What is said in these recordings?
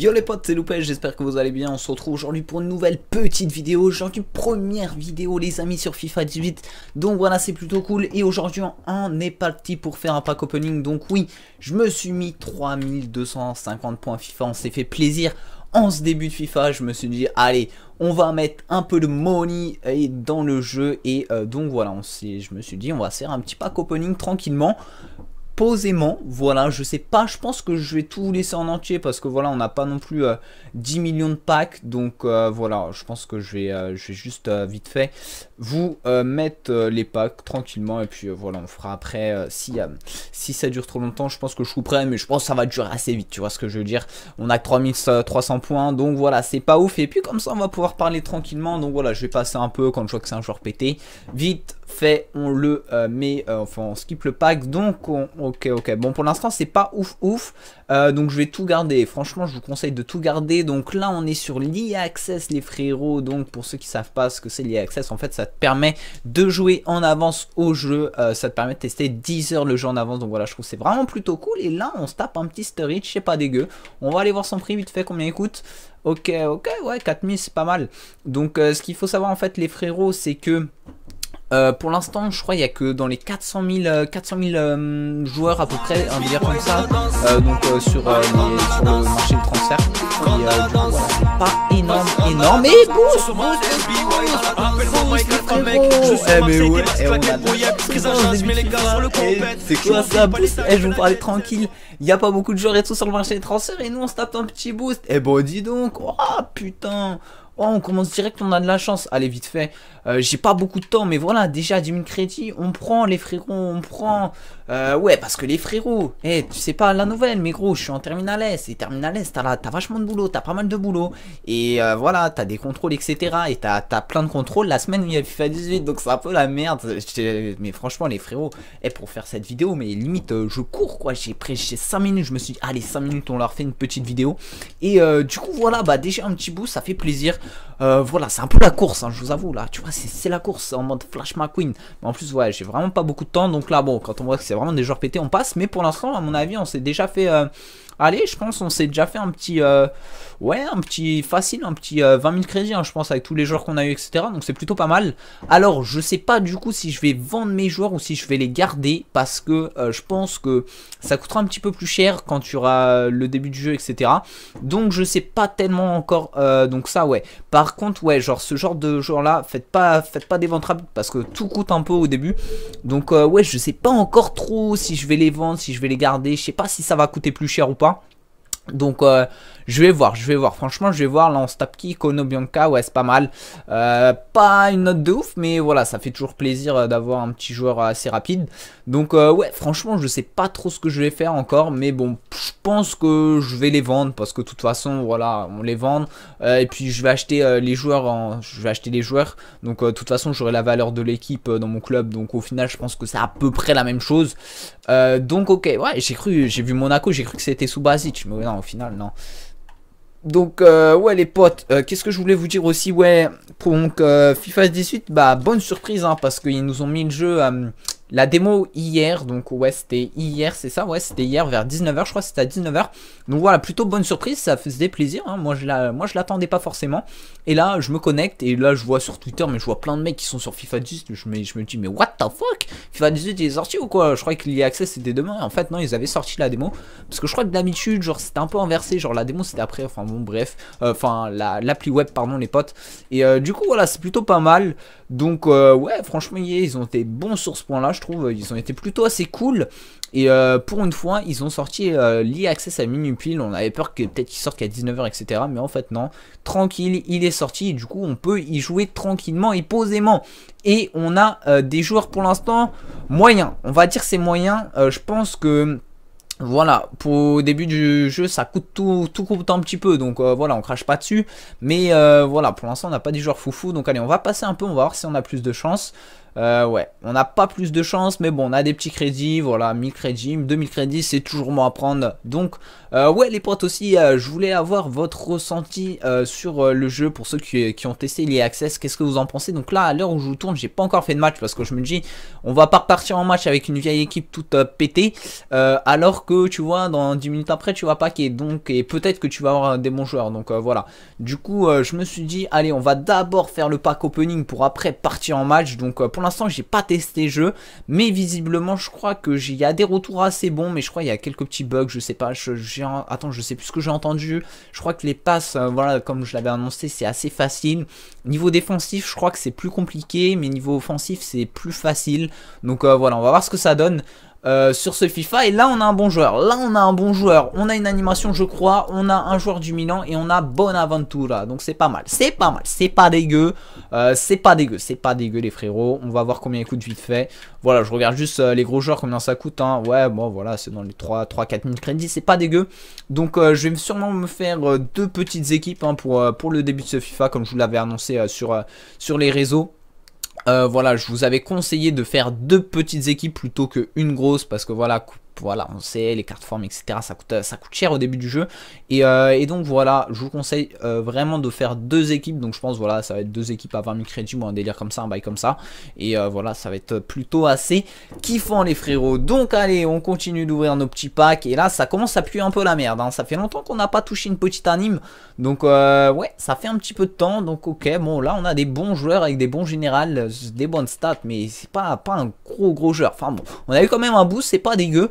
Yo les potes, c'est Loupé, j'espère que vous allez bien, on se retrouve aujourd'hui pour une nouvelle petite vidéo, une première vidéo les amis sur FIFA 18, donc voilà c'est plutôt cool, et aujourd'hui on est parti pour faire un pack opening, donc oui, je me suis mis 3250 points FIFA, on s'est fait plaisir, en ce début de FIFA, je me suis dit, allez, on va mettre un peu de money eh, dans le jeu. Et euh, donc voilà, on je me suis dit, on va faire un petit pack opening tranquillement posément. Voilà, je sais pas, je pense que je vais tout vous laisser en entier parce que voilà, on n'a pas non plus 10 euh, millions de packs. Donc euh, voilà, je pense que je vais, euh, je vais juste vite fait vous euh, mettre euh, les packs tranquillement et puis euh, voilà on fera après si, si ça dure trop longtemps je pense que je couperai mais je pense que ça va durer assez vite tu vois ce que je veux dire on a 3300 points donc voilà c'est pas ouf et puis comme ça on va pouvoir parler tranquillement donc voilà je vais passer un peu quand je vois que c'est un joueur pété vite fait on le met enfin on skip le pack donc on, ok ok bon pour l'instant c'est pas ouf ouf euh, donc je vais tout garder. Franchement, je vous conseille de tout garder. Donc là, on est sur l'IA Access, les frérots. Donc pour ceux qui savent pas ce que c'est l'IA Access, en fait, ça te permet de jouer en avance au jeu. Euh, ça te permet de tester 10 heures le jeu en avance. Donc voilà, je trouve c'est vraiment plutôt cool. Et là, on se tape un petit Je sais pas dégueu. On va aller voir son prix vite fait, combien il coûte. Ok, ok, ouais, 4000, c'est pas mal. Donc euh, ce qu'il faut savoir en fait, les frérots, c'est que... Euh, pour l'instant, je crois qu'il n'y a que dans les 400 000, 400 000 joueurs à peu près, un délire comme ça, euh, donc euh, sur, le marché de transfert. Et, voilà, c'est pas énorme, énorme. Mais boost, boost, boost, Eh mais ouais, eh, on a C'est quoi ça, eh, boost Eh, je vous parle tranquille. Il y a pas beaucoup de joueurs et tout sur le marché des transferts et nous on se tape un petit boost. Eh bon, dis donc. Oh putain. Oh, on commence direct, on a de la chance. Allez, vite fait. Euh, j'ai pas beaucoup de temps, mais voilà, déjà 10 000 crédits. On prend, les frérots, on prend. Euh, ouais, parce que les frérots, eh, tu sais pas la nouvelle, mais gros, je suis en terminal S. Et terminal S, t'as vachement de boulot, t'as pas mal de boulot. Et euh, voilà, t'as des contrôles, etc. Et t'as plein de contrôles. La semaine, il y a FIFA 18, donc c'est un peu la merde. Mais franchement, les frérots, Et eh, pour faire cette vidéo, mais limite, je cours, quoi. J'ai prêché 5 minutes, je me suis dit, allez, 5 minutes, on leur fait une petite vidéo. Et du coup, voilà, bah déjà un petit bout, ça fait plaisir. Euh, voilà, c'est un peu la course, hein, je vous avoue, là, tu vois, c'est la course, en mode Flash McQueen. Mais en plus, ouais, j'ai vraiment pas beaucoup de temps, donc là, bon, quand on voit que c'est vraiment des joueurs pétés, on passe. Mais pour l'instant, à mon avis, on s'est déjà fait... Euh, allez, je pense, on s'est déjà fait un petit... Euh, ouais, un petit facile, un petit 20 000 crédits, hein, je pense, avec tous les joueurs qu'on a eu, etc. Donc c'est plutôt pas mal. Alors, je sais pas du coup si je vais vendre mes joueurs ou si je vais les garder, parce que je pense que ça coûtera un petit peu plus cher quand tu auras le début du jeu, etc. Donc je sais pas tellement encore... donc ça, ouais. Par contre, ouais, genre ce genre de joueur là, faites pas, faites pas des ventes rapides parce que tout coûte un peu au début. Donc euh, ouais, je sais pas encore trop si je vais les vendre, si je vais les garder. Je sais pas si ça va coûter plus cher ou pas. Donc euh, je vais voir, je vais voir. Franchement, je vais voir. Là, on se tape qui Kono Bianca, ouais, c'est pas mal. Euh, pas une note de ouf, mais voilà, ça fait toujours plaisir d'avoir un petit joueur assez rapide. Donc ouais, franchement, je sais pas trop ce que je vais faire encore, mais bon, je pense que je vais les vendre parce que de toute façon, voilà, on les vend. Euh, et puis je vais acheter euh, les joueurs, je vais acheter les joueurs. Donc euh, de toute façon, j'aurai la valeur de l'équipe dans mon club. Donc au final, je pense que c'est à peu près la même chose. donc ok, ouais, j'ai cru, j'ai vu Monaco, j'ai cru que c'était sous Basic, mais non, au final, non. Donc ouais les potes, qu'est-ce que je voulais vous dire aussi ouais donc FIFA 18 bah bonne surprise hein, parce qu'ils nous ont mis le jeu la démo hier, donc ouais c'était hier, c'est ça, ouais c'était hier vers 19h, je crois c'était à 19h. Donc voilà, plutôt bonne surprise, ça faisait plaisir, hein. moi je la, je l'attendais pas forcément. Et là je me connecte et là je vois sur Twitter, mais je vois plein de mecs qui sont sur FIFA 18, je me, dis mais what the fuck FIFA 18 est sorti ou quoi Je crois qu'il y a accès c'était demain, en fait non ils avaient sorti la démo. Parce que je crois que d'habitude genre c'était un peu inversé, genre la démo c'était après, enfin bon bref, euh, enfin l'appli web pardon les potes. Et euh, du coup voilà c'est plutôt pas mal, donc euh, ouais franchement ils ont été bons sur ce point là je trouve, euh, ils ont été plutôt assez cool. Et euh, pour une fois, ils ont sorti euh, l'e-access à minuit pile. On avait peur que peut-être qu'il sorte qu'à 19h, etc. Mais en fait, non. Tranquille, il est sorti. Et du coup, on peut y jouer tranquillement et posément. Et on a des joueurs pour l'instant moyens. On va dire c'est moyen. je pense que voilà, pour au début du jeu, ça coûte tout, tout coûte un petit peu, donc euh, voilà, on crache pas dessus. Mais euh, voilà, pour l'instant, on n'a pas des joueurs foufou, donc allez, on va passer un peu, on va voir si on a plus de chance. Euh, ouais, on n'a pas plus de chance, mais bon, on a des petits crédits, voilà, 1000 crédits, 2000 crédits, c'est toujours moins à prendre. Donc, ouais, les potes aussi, je voulais avoir votre ressenti sur le jeu pour ceux qui, qui ont testé les Access, qu'est-ce que vous en pensez Donc là, à l'heure où je vous tourne, j'ai pas encore fait de match parce que je me dis, on va pas repartir en match avec une vieille équipe toute pétée, alors tu vois, dans 10 minutes après, tu vas packer, Donc, et peut-être que tu vas avoir des bons joueurs. Donc euh, voilà. Du coup, euh, je me suis dit, allez, on va d'abord faire le pack opening pour après partir en match. Donc euh, pour l'instant, j'ai pas testé le jeu. Mais visiblement, je crois que j'ai y a des retours assez bons. Mais je crois qu'il y a quelques petits bugs. Je sais pas. attends, je sais plus ce que j'ai entendu. Je crois que les passes, voilà, comme je l'avais annoncé, c'est assez facile. Niveau défensif, je crois que c'est plus compliqué. Mais niveau offensif, c'est plus facile. Donc voilà, on va voir ce que ça donne. Euh, sur ce FIFA. Et là, on a un bon joueur. Là, on a un bon joueur. On a une animation, je crois. On a un joueur du Milan et on a Bonaventura. Donc, c'est pas mal. C'est pas mal. C'est pas dégueu. Euh, c'est pas dégueu. C'est pas dégueu, les frérots. On va voir combien il coûte vite fait. Voilà, je regarde juste euh, les gros joueurs, combien ça coûte. Hein. Ouais, bon, voilà, c'est dans les 3-4 000 crédits. C'est pas dégueu. Donc, je vais sûrement me faire deux petites équipes hein, pour, pour le début de ce FIFA, comme je vous l'avais annoncé sur, sur les réseaux. Euh, voilà, je vous avais conseillé de faire deux petites équipes plutôt qu'une grosse parce que voilà, voilà, on sait, les cartes formes, etc. Ça coûte, euh, ça coûte cher au début du jeu. Et, euh, donc voilà, je vous conseille euh, vraiment de faire deux équipes. Donc je pense, voilà, ça va être deux équipes à 20 000 crédits ou un délire comme ça, un bail comme ça. Et voilà, ça va être plutôt assez kiffant les frérots. Donc allez, on continue d'ouvrir nos petits packs. Et là, ça commence à puer un peu la merde. Hein. Ça fait longtemps qu'on n'a pas touché une petite anime. Donc ouais, ça fait un petit peu de temps. Donc ok, bon là, on a des bons joueurs avec des bons générales, des bonnes stats. Mais c'est pas, pas un gros gros joueur. Enfin bon, on a eu quand même un boost, c'est pas dégueu.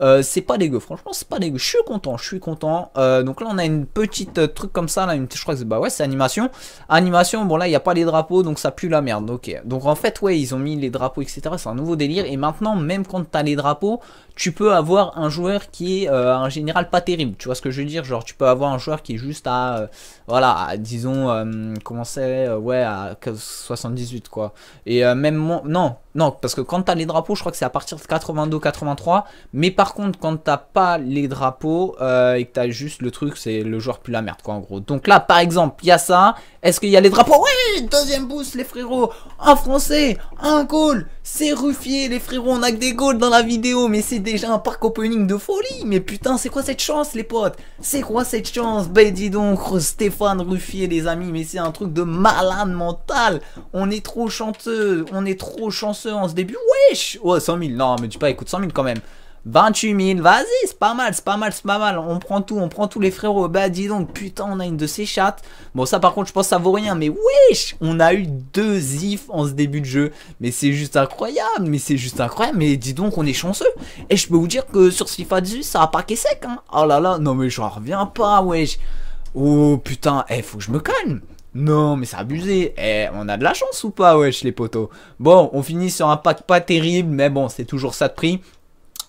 Euh, c'est pas dégueu, franchement, c'est pas dégueu. Je suis content, je suis content. Euh, donc là, on a une petite euh, truc comme ça, là, je crois que c'est bah ouais, c'est animation. Animation, bon là, il n'y a pas les drapeaux, donc ça pue la merde. Ok, donc en fait, ouais, ils ont mis les drapeaux, etc. C'est un nouveau délire. Et maintenant, même quand tu as les drapeaux, tu peux avoir un joueur qui est en général pas terrible. Tu vois ce que je veux dire Genre, tu peux avoir un joueur qui est juste à, voilà, disons, comment c'est, ouais, à 78 quoi. Et même, non, non, parce que quand tu as les drapeaux, je crois que c'est à partir de 82, 83, mais par par contre, quand t'as pas les drapeaux euh, et que t'as juste le truc, c'est le joueur plus la merde, quoi, en gros. Donc là, par exemple, il y a ça. Est-ce qu'il y a les drapeaux Oui Deuxième boost, les frérots Un français Un goal C'est ruffier, les frérots, on a que des goals dans la vidéo, mais c'est déjà un parc opening de folie Mais putain, c'est quoi cette chance, les potes C'est quoi cette chance Ben dis donc, Stéphane Ruffier, les amis, mais c'est un truc de malade mental On est trop chanteux, on est trop chanceux en ce début. Wesh Oh 100 000, non, mais dis pas, écoute, 100 000 quand même 28 000, vas-y, c'est pas mal, c'est pas mal, c'est pas mal. On prend tout, on prend tous les frérots. Bah dis donc, putain, on a une de ces chattes. Bon, ça par contre, je pense que ça vaut rien. Mais wesh, on a eu deux ifs en ce début de jeu. Mais c'est juste incroyable, mais c'est juste incroyable. Mais dis donc, on est chanceux. Et je peux vous dire que sur FIFA 18, ça a qu'est sec. Hein. Oh là là, non mais j'en reviens pas, wesh. Oh putain, eh, faut que je me calme. Non, mais c'est abusé. Eh, on a de la chance ou pas, wesh, les potos Bon, on finit sur un pack pas terrible, mais bon, c'est toujours ça de prix.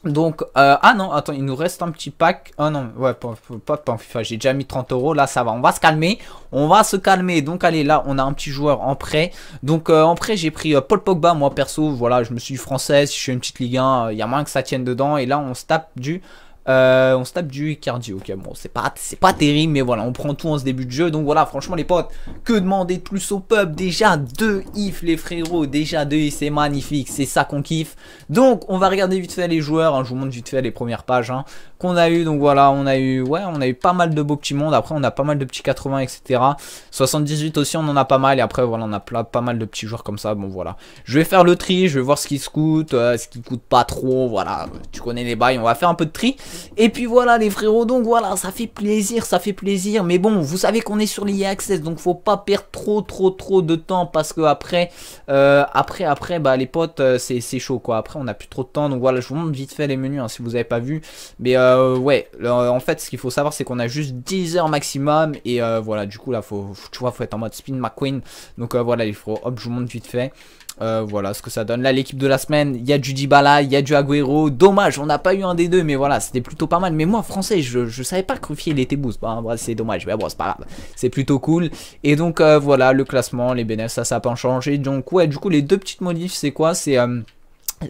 Donc, euh, ah non, attends, il nous reste un petit pack. Ah non, ouais, pas, pas, pas j'ai déjà mis 30 euros. Là, ça va, on va se calmer. On va se calmer. Donc, allez, là, on a un petit joueur en prêt. Donc, euh, en prêt, j'ai pris euh, Paul Pogba, moi perso. Voilà, je me suis français. je suis une petite Ligue 1, euh, il y a moins que ça tienne dedans. Et là, on se tape du euh, on se tape du cardio, ok bon c'est pas, pas terrible mais voilà on prend tout en ce début de jeu donc voilà franchement les potes que demander de plus au peuple déjà deux ifs les frérots déjà deux ifs c'est magnifique c'est ça qu'on kiffe donc on va regarder vite fait les joueurs hein, je vous montre vite fait les premières pages hein, qu'on a eu donc voilà on a eu ouais on a eu pas mal de beaux petits mondes après on a pas mal de petits 80 etc 78 aussi on en a pas mal et après voilà on a pas, mal de petits joueurs comme ça bon voilà je vais faire le tri je vais voir ce qui se coûte euh, ce qui coûte pas trop voilà tu connais les bails on va faire un peu de tri et puis voilà les frérots, donc voilà, ça fait plaisir, ça fait plaisir. Mais bon, vous savez qu'on est sur l'IA Access, donc faut pas perdre trop trop trop de temps parce que après, euh, après, après, bah les potes, euh, c'est chaud quoi. Après, on a plus trop de temps, donc voilà, je vous montre vite fait les menus hein, si vous avez pas vu. Mais euh, ouais, en fait, ce qu'il faut savoir, c'est qu'on a juste 10 heures maximum et voilà, du coup là, faut, tu vois, faut être en mode Spin McQueen. Donc voilà les frérots, hop, je vous montre vite fait. Euh, voilà ce que ça donne. Là, l'équipe de la semaine, il y a du Dibala, il y a du Aguero Dommage, on n'a pas eu un des deux, mais voilà, c'était plutôt pas mal. Mais moi, français, je, je savais pas que Ruffier, il était boost. Bah, c'est dommage, mais bon, c'est pas grave. C'est plutôt cool. Et donc, euh, voilà, le classement, les bénéfices, ça, ça n'a pas changé. Donc, ouais, du coup, les deux petites modifs, c'est quoi C'est... Euh,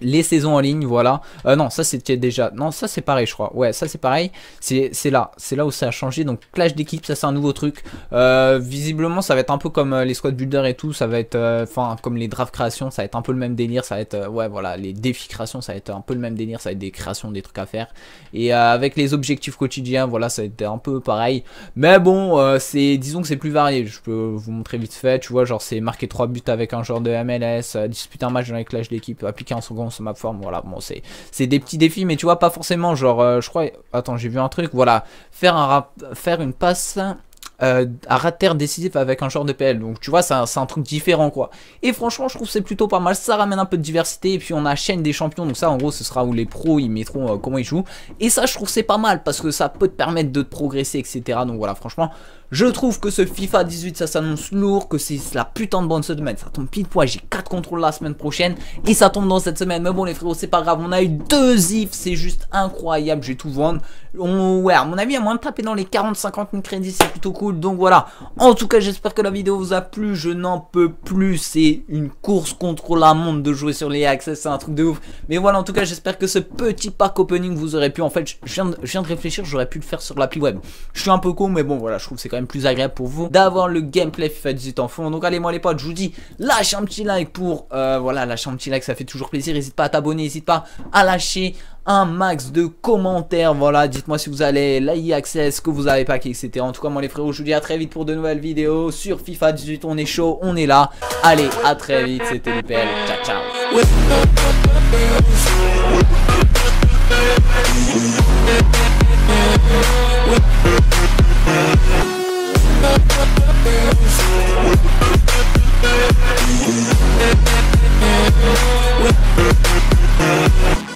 les saisons en ligne, voilà. Euh, non, ça c'était déjà. Non, ça c'est pareil, je crois. Ouais, ça c'est pareil. C'est là, c'est là où ça a changé. Donc clash d'équipe, ça c'est un nouveau truc. Euh, visiblement, ça va être un peu comme euh, les squad builder et tout. Ça va être, enfin, comme les draft créations, ça va être un peu le même délire. Ça va être, ouais, voilà, les défis créations, ça va être un peu le même délire. Ça va être des créations, des trucs à faire. Et avec les objectifs quotidiens, voilà, ça a été un peu pareil. Mais bon, c'est, disons que c'est plus varié. Je peux vous montrer vite fait. Tu vois, genre c'est marquer 3 buts avec un joueur de MLS, disputer un match dans les clash d'équipe, appliquer un son ce map voilà, bon, c'est des petits défis, mais tu vois, pas forcément, genre, euh, je crois, attends, j'ai vu un truc, voilà, faire, un rap... faire une passe euh, à rater décisif avec un genre de PL. Donc tu vois, c'est un, truc différent quoi. Et franchement, je trouve c'est plutôt pas mal. Ça ramène un peu de diversité. Et puis on a chaîne des champions. Donc ça, en gros, ce sera où les pros ils mettront euh, comment ils jouent. Et ça, je trouve c'est pas mal parce que ça peut te permettre de progresser, etc. Donc voilà, franchement, je trouve que ce FIFA 18 ça s'annonce lourd, que c'est la putain de bonne semaine, ça tombe pile poil, j'ai 4 contrôles la semaine prochaine et ça tombe dans cette semaine. Mais bon les frérots c'est pas grave, on a eu deux ifs, c'est juste incroyable, J'ai tout vendre. On, ouais à mon avis à moins de taper dans les 40-50 000 crédits c'est plutôt cool, donc voilà. En tout cas j'espère que la vidéo vous a plu, je n'en peux plus, c'est une course contre la montre de jouer sur les access, c'est un truc de ouf. Mais voilà en tout cas j'espère que ce petit pack opening vous aurait pu, en fait je viens de, réfléchir, j'aurais pu le faire sur l'appli web. Je suis un peu con mais bon voilà je trouve c'est quand même plus agréable pour vous d'avoir le gameplay FIFA 18 en fond. Donc allez moi les potes, je vous dis, Lâche un petit like pour... Euh, voilà, lâche un petit like, ça fait toujours plaisir. N'hésite pas à t'abonner, n'hésite pas à lâcher un max de commentaires. Voilà, dites-moi si vous allez accès Access, que vous avez pas, etc. En tout cas, moi les frérots, je vous dis à très vite pour de nouvelles vidéos sur FIFA 18. On est chaud, on est là. Allez, à très vite, c'était PL. Ciao, ciao. We'll